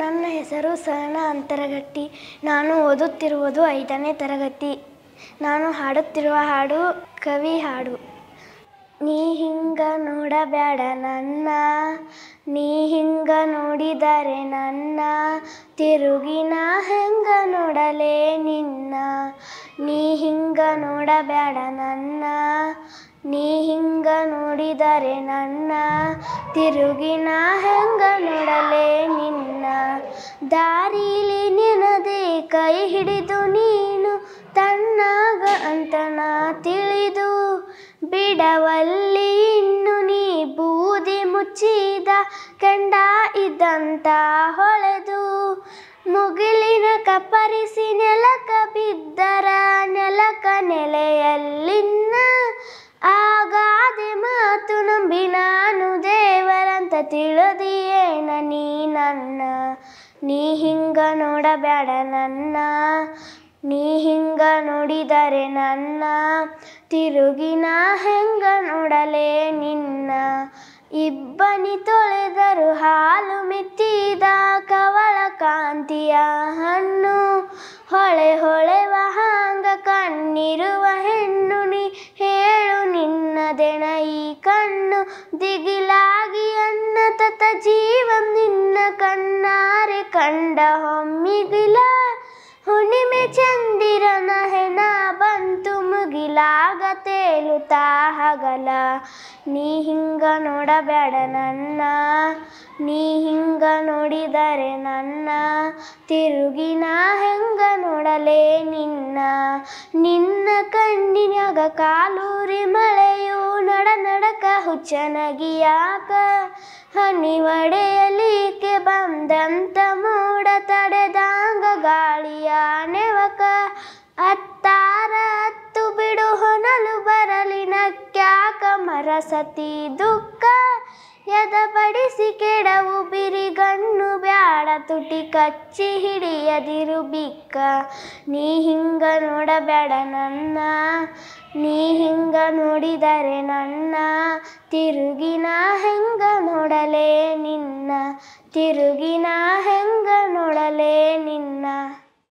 ನನ್ನ ಹೆಸರು ಸರಣ ಅಂತರಗಟ್ಟಿ ನಾನು ಓದುತ್ತಿರುವುದು ಐದನೇ ತರಗತಿ ನಾನು ಹಾಡುತ್ತಿರುವ ಹಾಡು ಕವಿ ಹಾಡು ನೀ ಹಿಂಗ ನೋಡಬೇಡ ನನ್ನ ನೀ ಹಿಂಗ ನೋಡಿದರೆ ನನ್ನ ತಿರುಗಿನ ಹೆಂಗ ನೋಡಲೇ ನಿನ್ನ ನೀ ಹಿಂಗ ನೋಡಬೇಡ ನನ್ನ ನೀ ಹಿಂಗ ನೋಡಿದರೆ ನನ್ನ ತಿರುಗಿನ ಹೆಂಗ ಹಿಡಿದು ನೀನು ತನ್ನಾಗ ಅಂತನ ತಿಳಿದು ಬಿಡವಲ್ಲಿ ಇನ್ನು ನೀ ಬೂದಿ ಮುಚ್ಚಿದ ಕಂಡ ಇದ್ದಂತ ಹೊಳೆದು ಮುಗಿಲಿನ ಕಪ್ಪರಿಸಿ ತಿಳಿದಿಯೇನ ನೀ ನನ್ನ ನೀ ಹಿಂಗ ನೋಡಬೇಡ ನನ್ನ ನೀ ಹಿಂಗ ನೋಡಿದರೆ ನನ್ನ ತಿರುಗಿ ನಾ ಹೆಂಗ ನೋಡಲೇ ನಿನ್ನ ಇಬ್ಬನಿ ತೊಳೆದರು ಹಾಲು ಮಿತ್ತಿದ ಕವಳ ಕಾಂತಿಯ ಹಣ್ಣು ಹೊಳೆ ಹೊಳೆವ ಹಾಂಗ ಕಣ್ಣಿರುವ ಹೆಣ್ಣು ನೀ ಹೇಳು ನಿನ್ನದೆಣ ಈ ಕಣ್ಣು ದಿಗಿಲಾ ಶಾಶ್ವತ ನಿನ್ನ ನಿನ್ನ ಕಂಡ ಕಂಡ ಹೊಮ್ಮಿಗಿಲ ಹುಣಿಮೆ ಚಂದಿರನ ಹೆಣ ಬಂತು ಮುಗಿಲಾಗ ತೇಲುತ್ತಾ ಹಗಲ ನೀ ಹಿಂಗ ನೋಡಬೇಡ ನನ್ನ ನೀ ಹಿಂಗ ನೋಡಿದರೆ ನನ್ನ ತಿರುಗಿ ನಾ ಹೆಂಗ ನೋಡಲೆ ನಿನ್ನ ನಿನ್ನ ಕಣ್ಣಿನಾಗ ಕಾಲೂರಿ ಮಳೆಯು ನಡ ನಡ ಹುಚ್ಚನಗಿಯಾಕ ಹನಿ ಒಡೆಯಲಿಕ್ಕೆ ಬಂದಂತ ಮೂಡ ತಡೆದಾಂಗ ಗಾಳಿಯ ನೆವಕ ಅತ್ತಾರ ಅತ್ತು ಬಿಡು ಹೊನಲು ಬರಲಿ ನಕ್ಯಾಕ ಮರಸತಿ ದುಃಖ ಎದಪಡಿಸಿ ಕೆಡವು ಬಿರಿ ತುಟಿ ಕಚ್ಚಿ ಹಿಡಿಯದಿರು ಬಿಕ್ಕ ನೀ ಹಿಂಗ ನೋಡಬೇಡ ನನ್ನ ನೀ ಹಿಂಗ ನೋಡಿದರೆ ನನ್ನ ತಿರುಗಿನ ಹೆಂಗ ನೋಡಲೇ ನಿನ್ನ ತಿರುಗಿನ ಹೆಂಗ ನೋಡಲೇ ನಿನ್ನ